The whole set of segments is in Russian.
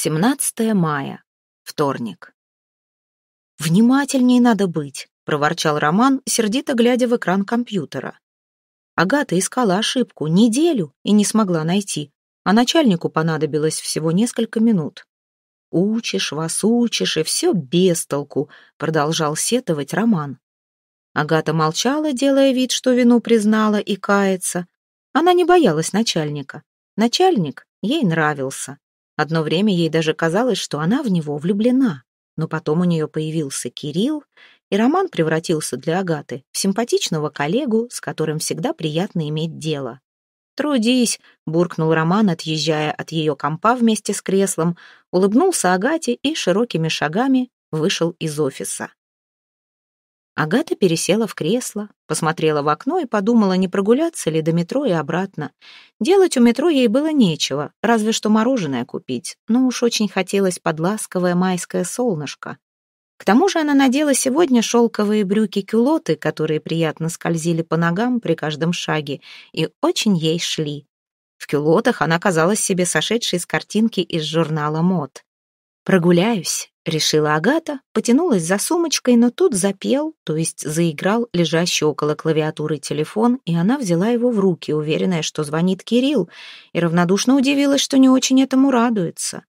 17 мая, вторник. «Внимательней надо быть», — проворчал Роман, сердито глядя в экран компьютера. Агата искала ошибку неделю и не смогла найти, а начальнику понадобилось всего несколько минут. «Учишь вас, учишь, и все без толку», — продолжал сетовать Роман. Агата молчала, делая вид, что вину признала и кается. Она не боялась начальника. Начальник ей нравился. Одно время ей даже казалось, что она в него влюблена. Но потом у нее появился Кирилл, и роман превратился для Агаты в симпатичного коллегу, с которым всегда приятно иметь дело. «Трудись», — буркнул Роман, отъезжая от ее компа вместе с креслом, улыбнулся Агате и широкими шагами вышел из офиса. Агата пересела в кресло, посмотрела в окно и подумала, не прогуляться ли до метро и обратно. Делать у метро ей было нечего, разве что мороженое купить, но уж очень хотелось под ласковое майское солнышко. К тому же она надела сегодня шелковые брюки-кюлоты, которые приятно скользили по ногам при каждом шаге, и очень ей шли. В кюлотах она казалась себе сошедшей с картинки из журнала мод. «Прогуляюсь», — решила Агата, потянулась за сумочкой, но тут запел, то есть заиграл лежащий около клавиатуры телефон, и она взяла его в руки, уверенная, что звонит Кирилл, и равнодушно удивилась, что не очень этому радуется.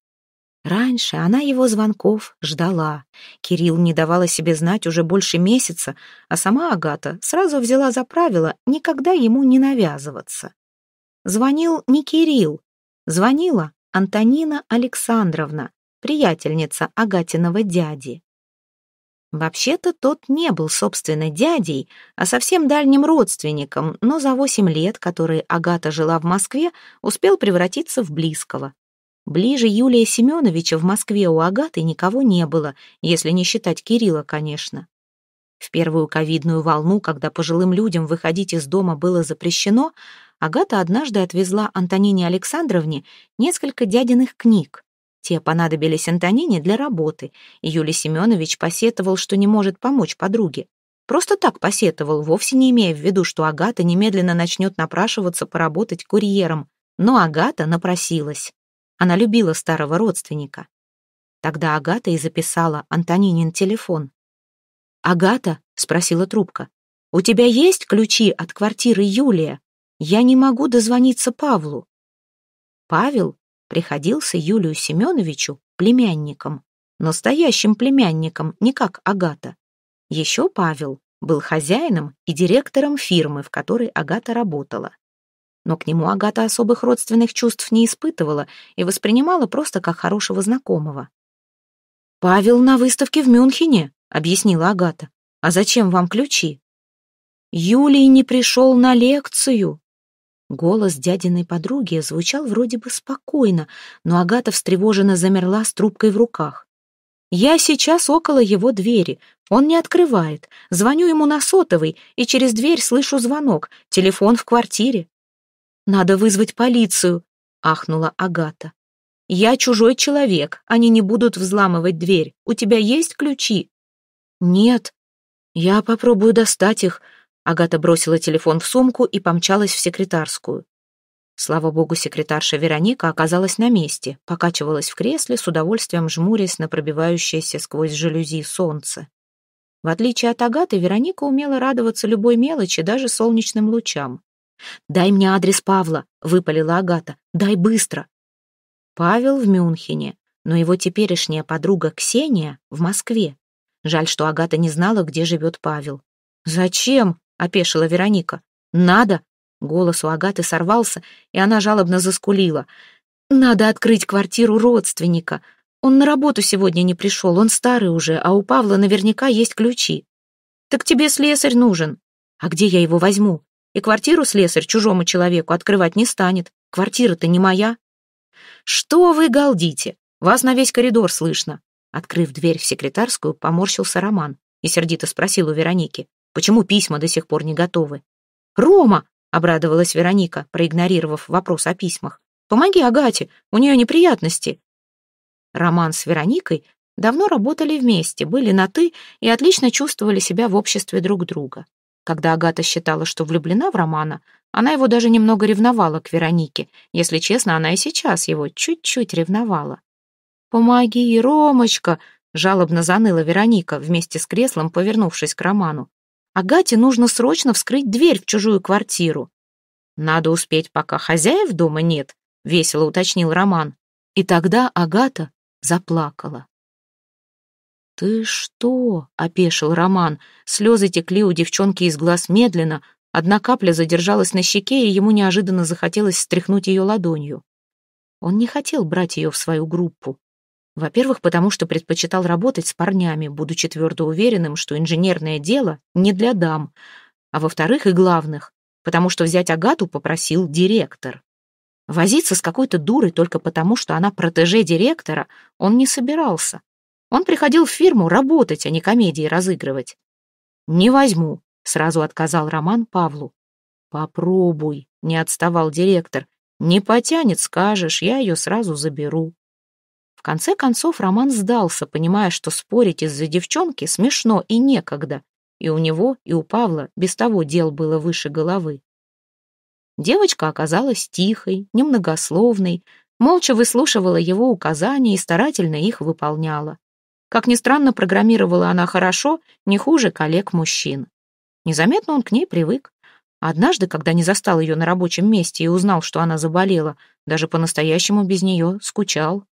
Раньше она его звонков ждала. Кирилл не давала себе знать уже больше месяца, а сама Агата сразу взяла за правило никогда ему не навязываться. Звонил не Кирилл, звонила Антонина Александровна, приятельница Агатиного дяди. Вообще-то тот не был, собственно, дядей, а совсем дальним родственником, но за восемь лет, которые Агата жила в Москве, успел превратиться в близкого. Ближе Юлия Семеновича в Москве у Агаты никого не было, если не считать Кирилла, конечно. В первую ковидную волну, когда пожилым людям выходить из дома было запрещено, Агата однажды отвезла Антонине Александровне несколько дядиных книг. Те понадобились Антонине для работы, и Юлий Семенович посетовал, что не может помочь подруге. Просто так посетовал, вовсе не имея в виду, что Агата немедленно начнет напрашиваться поработать курьером. Но Агата напросилась. Она любила старого родственника. Тогда Агата и записала Антонинин телефон. «Агата?» — спросила трубка. «У тебя есть ключи от квартиры Юлия? Я не могу дозвониться Павлу». Павел приходился Юлию Семеновичу племянником, настоящим племянником, не как Агата. Еще Павел был хозяином и директором фирмы, в которой Агата работала. Но к нему Агата особых родственных чувств не испытывала и воспринимала просто как хорошего знакомого. «Павел на выставке в Мюнхене», — объяснила Агата. «А зачем вам ключи?» «Юлий не пришел на лекцию», Голос дядиной подруги звучал вроде бы спокойно, но Агата встревоженно замерла с трубкой в руках. «Я сейчас около его двери. Он не открывает. Звоню ему на сотовый, и через дверь слышу звонок. Телефон в квартире». «Надо вызвать полицию», — ахнула Агата. «Я чужой человек. Они не будут взламывать дверь. У тебя есть ключи?» «Нет. Я попробую достать их. Агата бросила телефон в сумку и помчалась в секретарскую. Слава богу, секретарша Вероника оказалась на месте, покачивалась в кресле, с удовольствием жмурясь на пробивающееся сквозь жалюзи солнце. В отличие от Агаты, Вероника умела радоваться любой мелочи, даже солнечным лучам. «Дай мне адрес Павла», — выпалила Агата. «Дай быстро». Павел в Мюнхене, но его теперешняя подруга Ксения в Москве. Жаль, что Агата не знала, где живет Павел. «Зачем?» опешила Вероника. «Надо!» Голос у Агаты сорвался, и она жалобно заскулила. «Надо открыть квартиру родственника. Он на работу сегодня не пришел, он старый уже, а у Павла наверняка есть ключи. Так тебе слесарь нужен. А где я его возьму? И квартиру слесарь чужому человеку открывать не станет. Квартира-то не моя». «Что вы галдите? Вас на весь коридор слышно». Открыв дверь в секретарскую, поморщился Роман и сердито спросил у Вероники. Почему письма до сих пор не готовы? «Рома!» — обрадовалась Вероника, проигнорировав вопрос о письмах. «Помоги Агате, у нее неприятности». Роман с Вероникой давно работали вместе, были на «ты» и отлично чувствовали себя в обществе друг друга. Когда Агата считала, что влюблена в Романа, она его даже немного ревновала к Веронике. Если честно, она и сейчас его чуть-чуть ревновала. «Помоги, Ромочка!» — жалобно заныла Вероника, вместе с креслом повернувшись к Роману. Агате нужно срочно вскрыть дверь в чужую квартиру. «Надо успеть, пока хозяев дома нет», — весело уточнил Роман. И тогда Агата заплакала. «Ты что?» — опешил Роман. Слезы текли у девчонки из глаз медленно. Одна капля задержалась на щеке, и ему неожиданно захотелось стряхнуть ее ладонью. Он не хотел брать ее в свою группу. Во-первых, потому что предпочитал работать с парнями, будучи твердо уверенным, что инженерное дело не для дам. А во-вторых, и главных, потому что взять Агату попросил директор. Возиться с какой-то дурой только потому, что она протеже директора, он не собирался. Он приходил в фирму работать, а не комедии разыгрывать. «Не возьму», — сразу отказал Роман Павлу. «Попробуй», — не отставал директор. «Не потянет, скажешь, я ее сразу заберу». В конце концов Роман сдался, понимая, что спорить из-за девчонки смешно и некогда. И у него, и у Павла без того дел было выше головы. Девочка оказалась тихой, немногословной, молча выслушивала его указания и старательно их выполняла. Как ни странно, программировала она хорошо, не хуже коллег-мужчин. Незаметно он к ней привык. Однажды, когда не застал ее на рабочем месте и узнал, что она заболела, даже по-настоящему без нее скучал.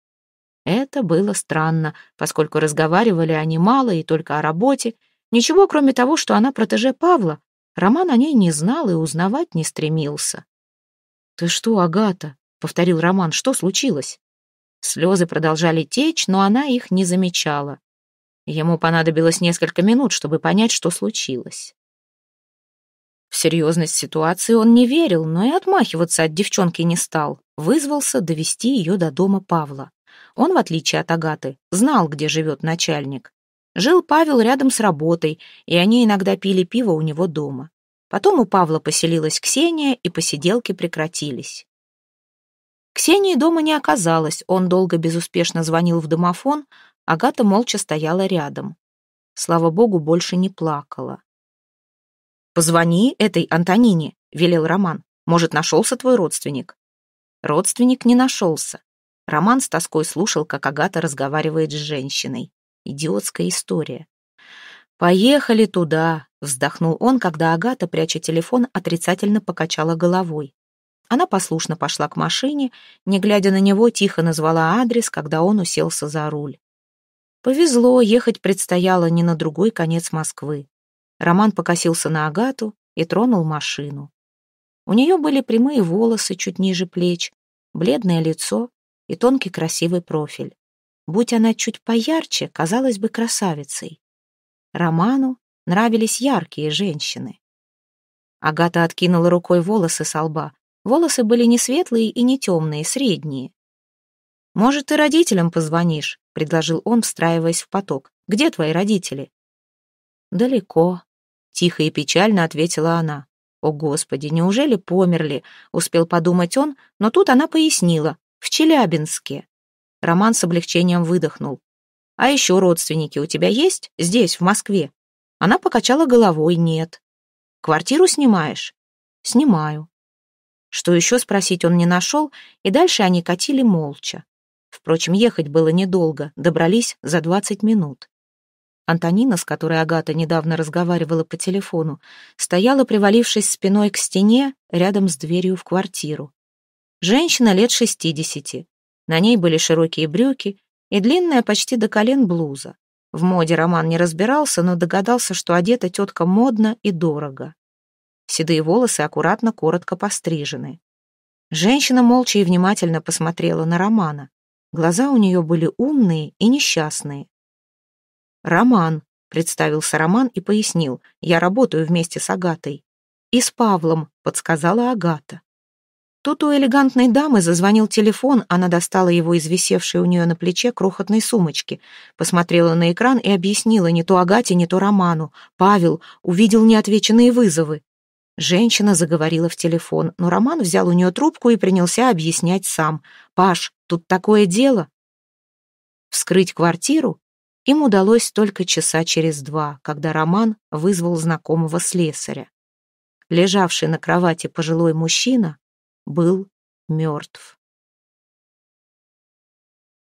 Это было странно, поскольку разговаривали они мало и только о работе. Ничего, кроме того, что она протеже Павла. Роман о ней не знал и узнавать не стремился. «Ты что, Агата?» — повторил Роман. «Что случилось?» Слезы продолжали течь, но она их не замечала. Ему понадобилось несколько минут, чтобы понять, что случилось. В серьезность ситуации он не верил, но и отмахиваться от девчонки не стал. Вызвался довести ее до дома Павла. Он, в отличие от Агаты, знал, где живет начальник. Жил Павел рядом с работой, и они иногда пили пиво у него дома. Потом у Павла поселилась Ксения, и посиделки прекратились. Ксении дома не оказалось, он долго безуспешно звонил в домофон, Агата молча стояла рядом. Слава богу, больше не плакала. «Позвони этой Антонине», — велел Роман. «Может, нашелся твой родственник?» Родственник не нашелся. Роман с тоской слушал, как Агата разговаривает с женщиной. Идиотская история. «Поехали туда!» — вздохнул он, когда Агата, пряча телефон, отрицательно покачала головой. Она послушно пошла к машине, не глядя на него, тихо назвала адрес, когда он уселся за руль. Повезло, ехать предстояло не на другой конец Москвы. Роман покосился на Агату и тронул машину. У нее были прямые волосы чуть ниже плеч, бледное лицо, и тонкий красивый профиль. Будь она чуть поярче, казалась бы красавицей. Роману нравились яркие женщины. Агата откинула рукой волосы со лба. Волосы были не светлые и не темные, средние. «Может, ты родителям позвонишь?» — предложил он, встраиваясь в поток. «Где твои родители?» «Далеко», — тихо и печально ответила она. «О, Господи, неужели померли?» — успел подумать он, но тут она пояснила в Челябинске. Роман с облегчением выдохнул. А еще родственники у тебя есть здесь, в Москве? Она покачала головой, нет. Квартиру снимаешь? Снимаю. Что еще спросить он не нашел, и дальше они катили молча. Впрочем, ехать было недолго, добрались за 20 минут. Антонина, с которой Агата недавно разговаривала по телефону, стояла, привалившись спиной к стене, рядом с дверью в квартиру. Женщина лет 60. На ней были широкие брюки и длинная почти до колен блуза. В моде Роман не разбирался, но догадался, что одета тетка модно и дорого. Седые волосы аккуратно, коротко пострижены. Женщина молча и внимательно посмотрела на Романа. Глаза у нее были умные и несчастные. «Роман», — представился Роман и пояснил, «я работаю вместе с Агатой». «И с Павлом», — подсказала Агата. Тут у элегантной дамы зазвонил телефон, она достала его из висевшей у нее на плече крохотной сумочки, посмотрела на экран и объяснила не то Агате, не то Роману. Павел увидел неотвеченные вызовы. Женщина заговорила в телефон, но Роман взял у нее трубку и принялся объяснять сам. «Паш, тут такое дело!» Вскрыть квартиру им удалось только часа через два, когда Роман вызвал знакомого слесаря. Лежавший на кровати пожилой мужчина был мертв.